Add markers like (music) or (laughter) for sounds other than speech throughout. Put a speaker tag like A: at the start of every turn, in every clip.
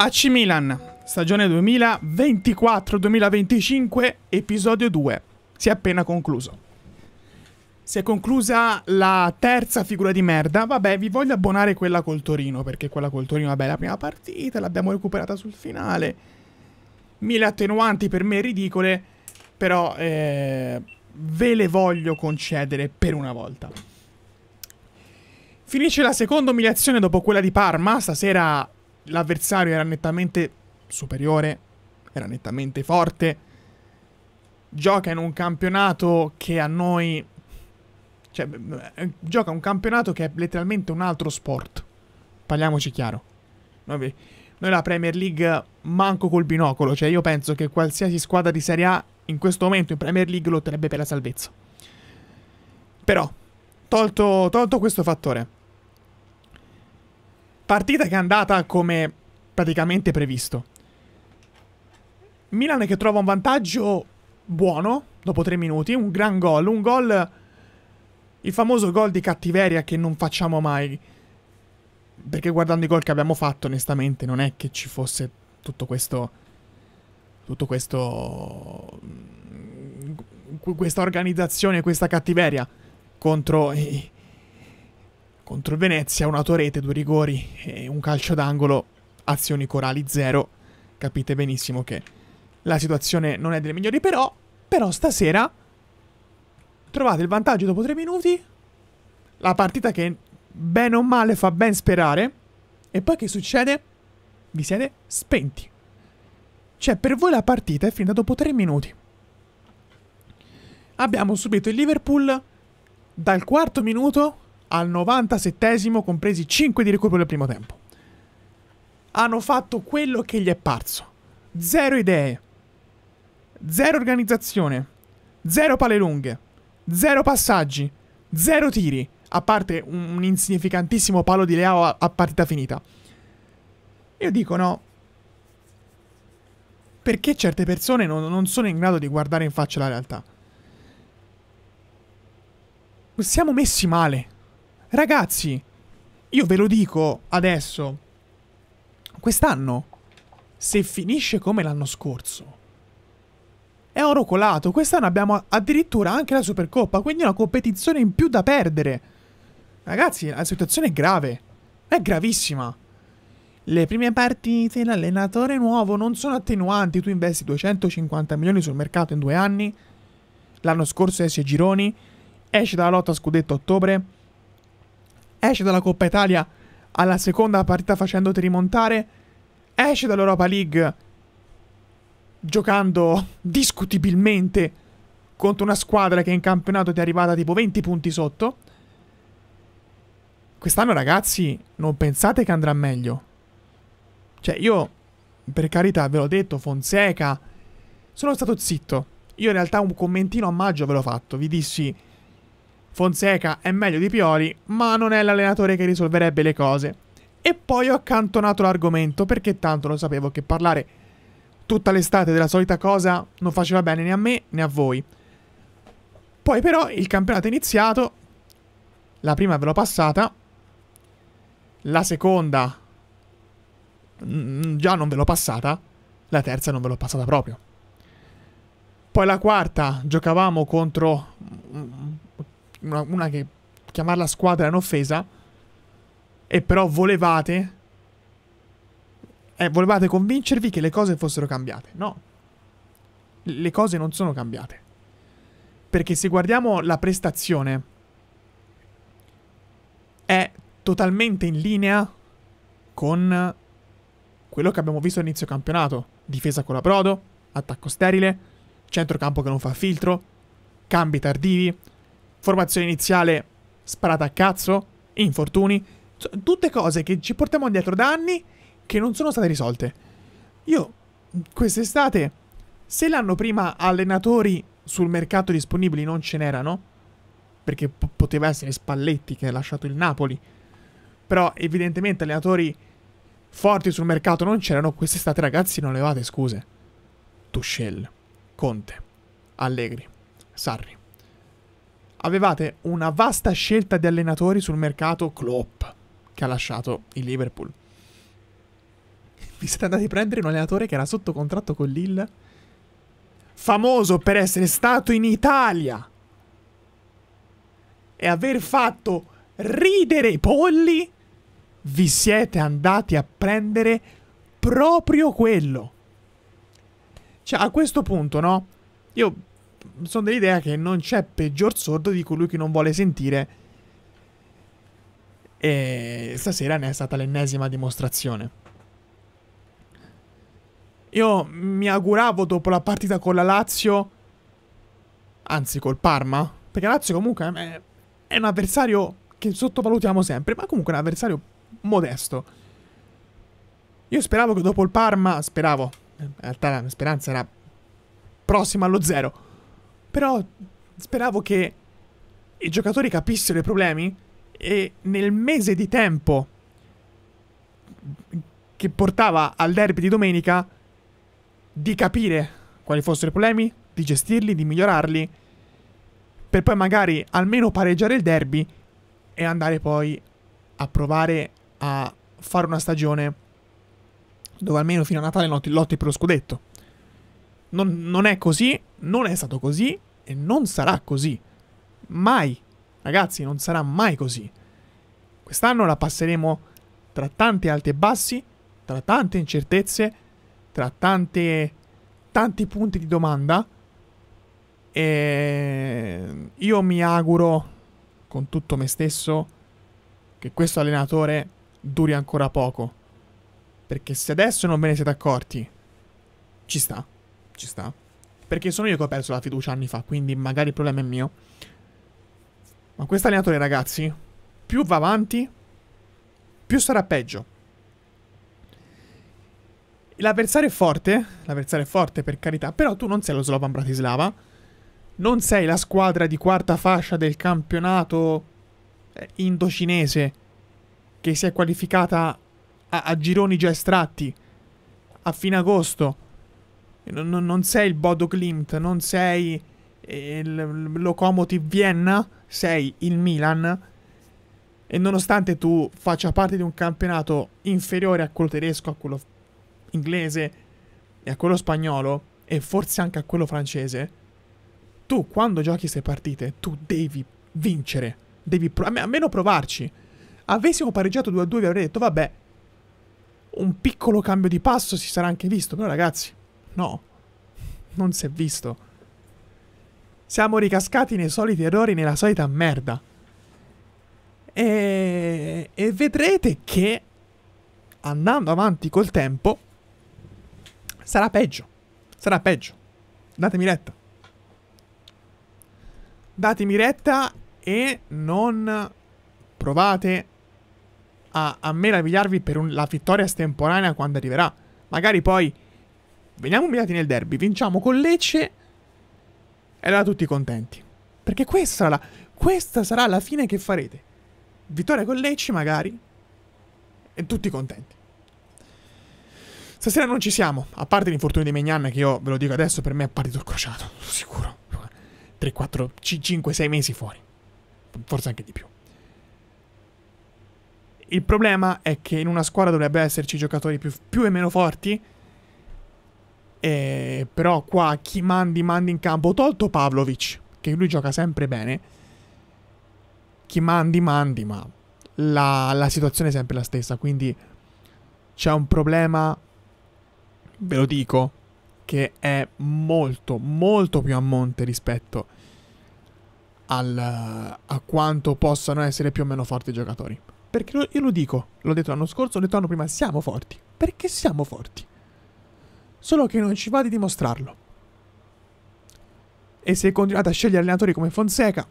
A: AC Milan, stagione 2024-2025, episodio 2. Si è appena concluso. Si è conclusa la terza figura di merda. Vabbè, vi voglio abbonare quella col Torino, perché quella col Torino, vabbè, la prima partita l'abbiamo recuperata sul finale. Mille attenuanti per me ridicole, però eh, ve le voglio concedere per una volta. Finisce la seconda umiliazione dopo quella di Parma. Stasera l'avversario era nettamente superiore, era nettamente forte. Gioca in un campionato che a noi... Cioè, eh, gioca un campionato che è letteralmente un altro sport. Parliamoci chiaro. Noi, noi la Premier League manco col binocolo. Cioè, io penso che qualsiasi squadra di Serie A in questo momento in Premier League lotterebbe per la salvezza. Però, tolto, tolto questo fattore, Partita che è andata come praticamente previsto. Milan che trova un vantaggio buono dopo tre minuti, un gran gol, un gol... Il famoso gol di cattiveria che non facciamo mai. Perché guardando i gol che abbiamo fatto, onestamente, non è che ci fosse tutto questo... Tutto questo... Mm, questa organizzazione, questa cattiveria contro i, contro il Venezia un'autorete, due rigori e un calcio d'angolo, azioni corali zero. Capite benissimo che la situazione non è delle migliori, però, però stasera trovate il vantaggio dopo tre minuti, la partita che bene o male fa ben sperare, e poi che succede? Vi siete spenti. Cioè, per voi la partita è finita dopo tre minuti. Abbiamo subito il Liverpool dal quarto minuto al 97 compresi 5 di recupero del primo tempo. Hanno fatto quello che gli è parso. Zero idee. Zero organizzazione. Zero palle lunghe. Zero passaggi. Zero tiri. A parte un insignificantissimo palo di Leao a, a partita finita. Io dico no. Perché certe persone non, non sono in grado di guardare in faccia la realtà? Siamo messi male. Ragazzi, io ve lo dico adesso. Quest'anno, se finisce come l'anno scorso, è oro colato. Quest'anno abbiamo addirittura anche la Supercoppa, quindi una competizione in più da perdere. Ragazzi, la situazione è grave. È gravissima. Le prime partite, l'allenatore nuovo non sono attenuanti. Tu investi 250 milioni sul mercato in due anni. L'anno scorso esce Gironi. Esce dalla lotta a scudetto a ottobre esce dalla Coppa Italia alla seconda partita facendoti rimontare, esce dall'Europa League giocando (laughs) discutibilmente contro una squadra che in campionato ti è arrivata tipo 20 punti sotto. Quest'anno ragazzi non pensate che andrà meglio. Cioè io, per carità, ve l'ho detto, Fonseca, sono stato zitto. Io in realtà un commentino a maggio ve l'ho fatto, vi dissi Fonseca è meglio di Pioli, ma non è l'allenatore che risolverebbe le cose. E poi ho accantonato l'argomento perché tanto lo sapevo che parlare tutta l'estate della solita cosa non faceva bene né a me né a voi. Poi però il campionato è iniziato, la prima ve l'ho passata, la seconda mm, già non ve l'ho passata, la terza non ve l'ho passata proprio. Poi la quarta giocavamo contro mm, una, una che chiamarla squadra è un'offesa, e però volevate, eh, volevate convincervi che le cose fossero cambiate. No, le cose non sono cambiate. Perché se guardiamo la prestazione, è totalmente in linea con quello che abbiamo visto all'inizio campionato. Difesa con la Prodo, attacco sterile, centrocampo che non fa filtro, cambi tardivi, formazione iniziale sparata a cazzo, infortuni, cioè, tutte cose che ci portiamo dietro da anni che non sono state risolte. Io quest'estate, se l'anno prima allenatori sul mercato disponibili non ce n'erano, perché poteva essere Spalletti che ha lasciato il Napoli, però evidentemente allenatori forti sul mercato non c'erano, quest'estate ragazzi non levate scuse. Tuscel, Conte, Allegri, Sarri avevate una vasta scelta di allenatori sul mercato Klopp, che ha lasciato il Liverpool. Vi siete andati a prendere un allenatore che era sotto contratto con Lille, famoso per essere stato in Italia e aver fatto ridere i polli, vi siete andati a prendere proprio quello. Cioè, a questo punto, no? Io sono dell'idea che non c'è peggior sordo di colui che non vuole sentire. E stasera ne è stata l'ennesima dimostrazione. Io mi auguravo dopo la partita con la Lazio, anzi col Parma, perché la Lazio comunque eh, è un avversario che sottovalutiamo sempre, ma comunque è un avversario modesto. Io speravo che dopo il Parma, speravo, in realtà la mia speranza era prossima allo zero. Però speravo che i giocatori capissero i problemi e nel mese di tempo che portava al derby di domenica di capire quali fossero i problemi, di gestirli, di migliorarli, per poi magari almeno pareggiare il derby e andare poi a provare a fare una stagione dove almeno fino a Natale lotti, per lo scudetto. Non, non è così, non è stato così e non sarà così. Mai. Ragazzi, non sarà mai così. Quest'anno la passeremo tra tanti alti e bassi, tra tante incertezze, tra tante, tanti punti di domanda. E io mi auguro con tutto me stesso che questo allenatore duri ancora poco. Perché se adesso non ve ne siete accorti, ci sta ci sta. Perché sono io che ho perso la fiducia anni fa, quindi magari il problema è mio. Ma questo allenatore, ragazzi, più va avanti, più sarà peggio. L'avversario è forte, l'avversario è forte per carità, però tu non sei lo Slovan Bratislava, non sei la squadra di quarta fascia del campionato eh, indocinese che si è qualificata a, a gironi già estratti a fine agosto non, non sei il Bodo Klimt, non sei eh, il Locomotive Vienna, sei il Milan. E nonostante tu faccia parte di un campionato inferiore a quello tedesco, a quello inglese e a quello spagnolo, e forse anche a quello francese, tu quando giochi queste partite, tu devi vincere. Devi pro- almeno provarci. Avessimo pareggiato 2-2 vi avrei detto, vabbè, un piccolo cambio di passo si sarà anche visto, però ragazzi, No, non si è visto. Siamo ricascati nei soliti errori, nella solita merda. E, e vedrete che andando avanti col tempo sarà peggio. Sarà peggio. Datemi retta. Datemi retta e non provate a, a meravigliarvi per un, la vittoria estemporanea quando arriverà. Magari poi Veniamo umiliati nel derby, vinciamo con Lecce e allora tutti contenti. Perché questa, sarà la, questa sarà la fine che farete. Vittoria con Lecce magari e tutti contenti. Stasera non ci siamo, a parte l'infortunio di Megnan che io ve lo dico adesso per me è partito il crociato, sicuro. 3, 4, 5, 6 mesi fuori. Forse anche di più. Il problema è che in una squadra dovrebbe esserci giocatori più, più e meno forti eh, però qua chi mandi, mandi in campo. Tolto Pavlovic, che lui gioca sempre bene. Chi mandi, mandi, ma la, la situazione è sempre la stessa. Quindi c'è un problema, ve lo dico, che è molto, molto più a monte rispetto al, a quanto possano essere più o meno forti i giocatori. Perché io lo dico, l'ho detto l'anno scorso, l'ho detto l'anno prima, siamo forti. Perché siamo forti? solo che non ci va di dimostrarlo. E se continuate a scegliere allenatori come Fonseca,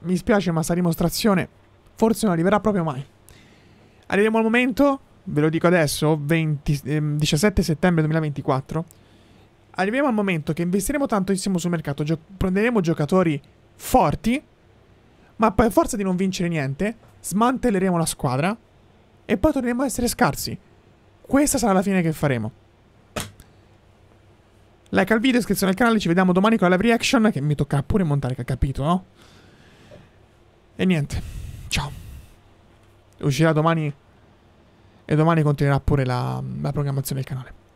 A: mi spiace ma sta dimostrazione forse non arriverà proprio mai. Arriviamo al momento, ve lo dico adesso, 20, eh, 17 settembre 2024, arriviamo al momento che investiremo tantissimo sul mercato, gio prenderemo giocatori forti, ma poi a forza di non vincere niente, smantelleremo la squadra e poi torneremo a essere scarsi. Questa sarà la fine che faremo. Like al video, iscrizione al canale, ci vediamo domani con la live reaction che mi tocca pure montare, che ha capito, no? E niente, ciao. Uscirà domani e domani continuerà pure la, la programmazione del canale.